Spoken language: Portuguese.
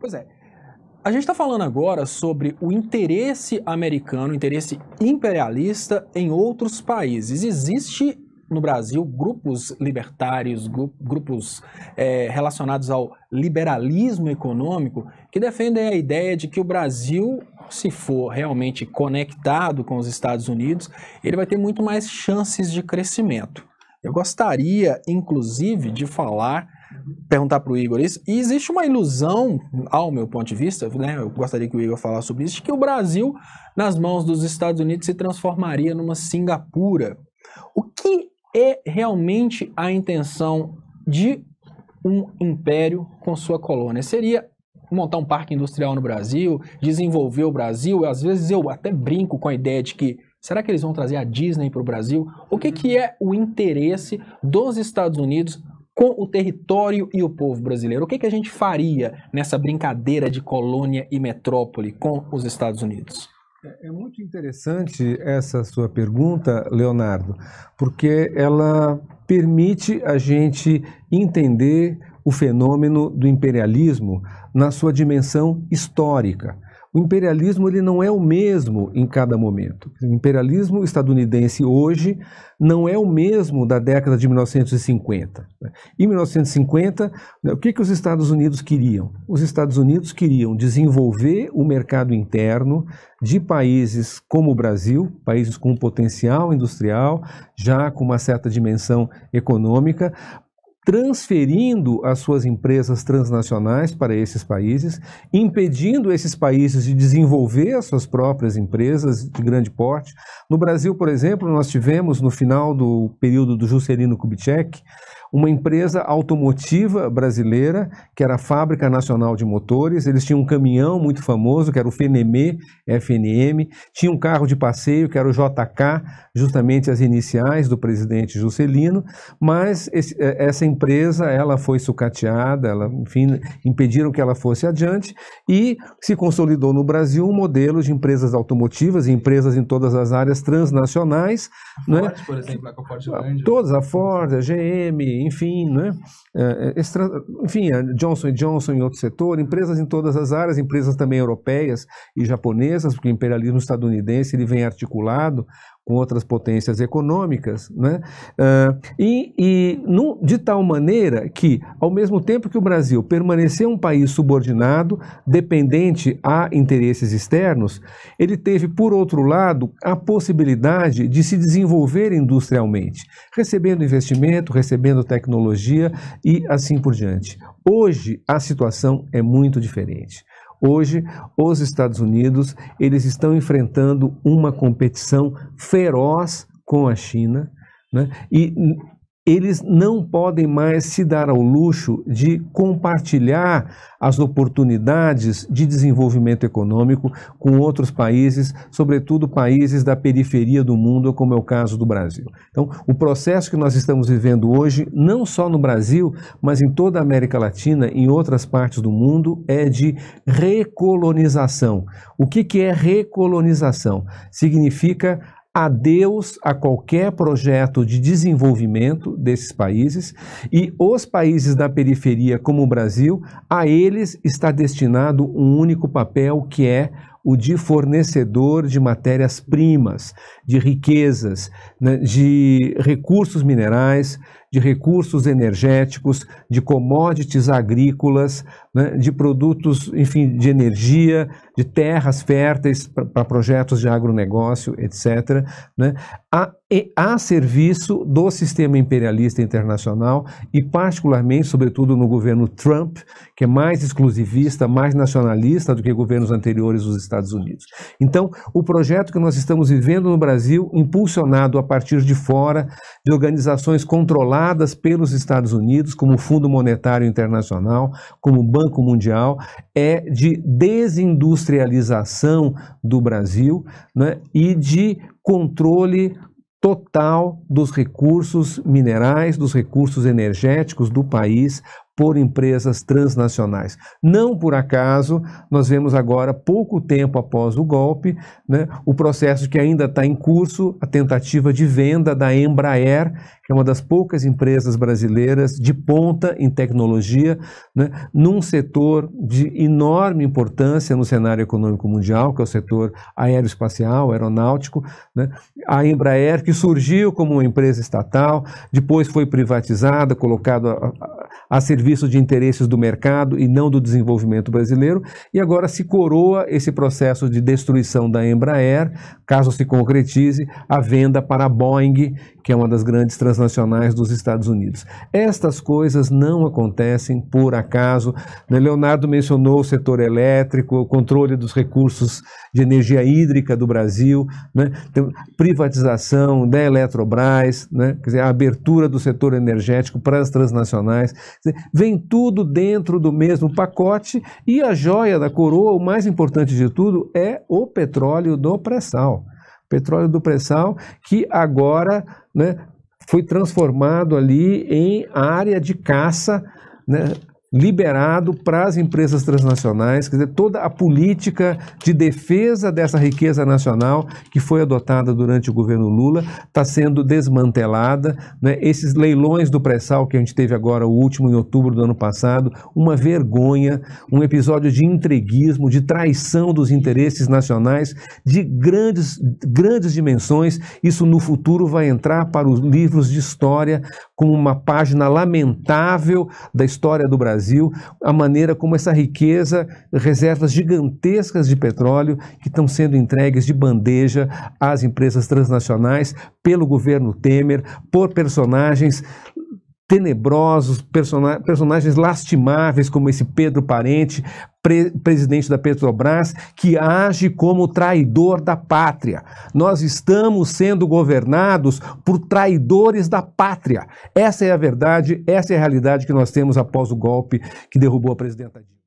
Pois é. A gente está falando agora sobre o interesse americano, o interesse imperialista em outros países. Existe no Brasil grupos libertários, grupos é, relacionados ao liberalismo econômico, que defendem a ideia de que o Brasil, se for realmente conectado com os Estados Unidos, ele vai ter muito mais chances de crescimento. Eu gostaria, inclusive, de falar perguntar para o Igor isso. E existe uma ilusão, ao meu ponto de vista, né, eu gostaria que o Igor falasse sobre isso, de que o Brasil, nas mãos dos Estados Unidos, se transformaria numa Singapura. O que é realmente a intenção de um império com sua colônia? Seria montar um parque industrial no Brasil, desenvolver o Brasil? Às vezes eu até brinco com a ideia de que Será que eles vão trazer a Disney para o Brasil? O que, que é o interesse dos Estados Unidos com o território e o povo brasileiro. O que, que a gente faria nessa brincadeira de colônia e metrópole com os Estados Unidos? É, é muito interessante essa sua pergunta, Leonardo, porque ela permite a gente entender o fenômeno do imperialismo na sua dimensão histórica o imperialismo ele não é o mesmo em cada momento. O imperialismo estadunidense hoje não é o mesmo da década de 1950. Em 1950, o que, que os Estados Unidos queriam? Os Estados Unidos queriam desenvolver o mercado interno de países como o Brasil, países com potencial industrial, já com uma certa dimensão econômica, transferindo as suas empresas transnacionais para esses países, impedindo esses países de desenvolver as suas próprias empresas de grande porte. No Brasil, por exemplo, nós tivemos no final do período do Juscelino Kubitschek uma empresa automotiva brasileira, que era a Fábrica Nacional de Motores. Eles tinham um caminhão muito famoso, que era o FNM, FNM. Tinha um carro de passeio, que era o JK, justamente as iniciais do presidente Juscelino. Mas esse, eh, essa empresa, ela foi sucateada, ela, enfim, impediram que ela fosse adiante e se consolidou no Brasil um modelo de empresas automotivas e empresas em todas as áreas transnacionais. A Ford, né? por exemplo, a Ford é Todas, né? a Ford, a GM, enfim, né? É, é, extra, enfim, é, Johnson Johnson em outro setor, empresas em todas as áreas, empresas também europeias e japonesas, porque o imperialismo estadunidense ele vem articulado com outras potências econômicas, né? Uh, e, e no, de tal maneira que, ao mesmo tempo que o Brasil permaneceu um país subordinado, dependente a interesses externos, ele teve, por outro lado, a possibilidade de se desenvolver industrialmente, recebendo investimento, recebendo tecnologia e assim por diante. Hoje a situação é muito diferente. Hoje, os Estados Unidos, eles estão enfrentando uma competição feroz com a China, né? e eles não podem mais se dar ao luxo de compartilhar as oportunidades de desenvolvimento econômico com outros países, sobretudo países da periferia do mundo, como é o caso do Brasil. Então, o processo que nós estamos vivendo hoje, não só no Brasil, mas em toda a América Latina, em outras partes do mundo, é de recolonização. O que, que é recolonização? Significa adeus a qualquer projeto de desenvolvimento desses países e os países da periferia, como o Brasil, a eles está destinado um único papel que é o de fornecedor de matérias-primas, de riquezas, né, de recursos minerais, de recursos energéticos, de commodities agrícolas, né, de produtos, enfim, de energia, de terras férteis para projetos de agronegócio, etc., né, a, a serviço do sistema imperialista internacional e, particularmente, sobretudo no governo Trump, que é mais exclusivista, mais nacionalista do que governos anteriores dos Estados Unidos. Então, o projeto que nós estamos vivendo no Brasil, impulsionado a partir de fora, de organizações controladas, tomadas pelos Estados Unidos, como Fundo Monetário Internacional, como Banco Mundial, é de desindustrialização do Brasil né, e de controle total dos recursos minerais, dos recursos energéticos do país por empresas transnacionais. Não por acaso, nós vemos agora, pouco tempo após o golpe, né, o processo que ainda está em curso, a tentativa de venda da Embraer, que é uma das poucas empresas brasileiras de ponta em tecnologia, né, num setor de enorme importância no cenário econômico mundial, que é o setor aeroespacial, aeronáutico. Né, a Embraer, que surgiu como uma empresa estatal, depois foi privatizada, colocada a serviço de interesses do mercado e não do desenvolvimento brasileiro, e agora se coroa esse processo de destruição da Embraer, caso se concretize, a venda para a Boeing, que é uma das grandes transnacionais dos Estados Unidos. Estas coisas não acontecem por acaso. Né? Leonardo mencionou o setor elétrico, o controle dos recursos de energia hídrica do Brasil, né? privatização da Eletrobras, né? Quer dizer, a abertura do setor energético para as transnacionais. Vem tudo dentro do mesmo pacote e a joia da coroa, o mais importante de tudo, é o petróleo do pré-sal. Petróleo do pré-sal que agora né, foi transformado ali em área de caça né, liberado para as empresas transnacionais, quer dizer, toda a política de defesa dessa riqueza nacional que foi adotada durante o governo Lula está sendo desmantelada. Né? Esses leilões do pré-sal que a gente teve agora, o último em outubro do ano passado, uma vergonha, um episódio de entreguismo, de traição dos interesses nacionais de grandes, grandes dimensões. Isso no futuro vai entrar para os livros de história como uma página lamentável da história do Brasil Brasil, a maneira como essa riqueza, reservas gigantescas de petróleo que estão sendo entregues de bandeja às empresas transnacionais pelo governo Temer, por personagens tenebrosos, personagens lastimáveis como esse Pedro Parente, pre presidente da Petrobras, que age como traidor da pátria. Nós estamos sendo governados por traidores da pátria. Essa é a verdade, essa é a realidade que nós temos após o golpe que derrubou a presidenta Dilma.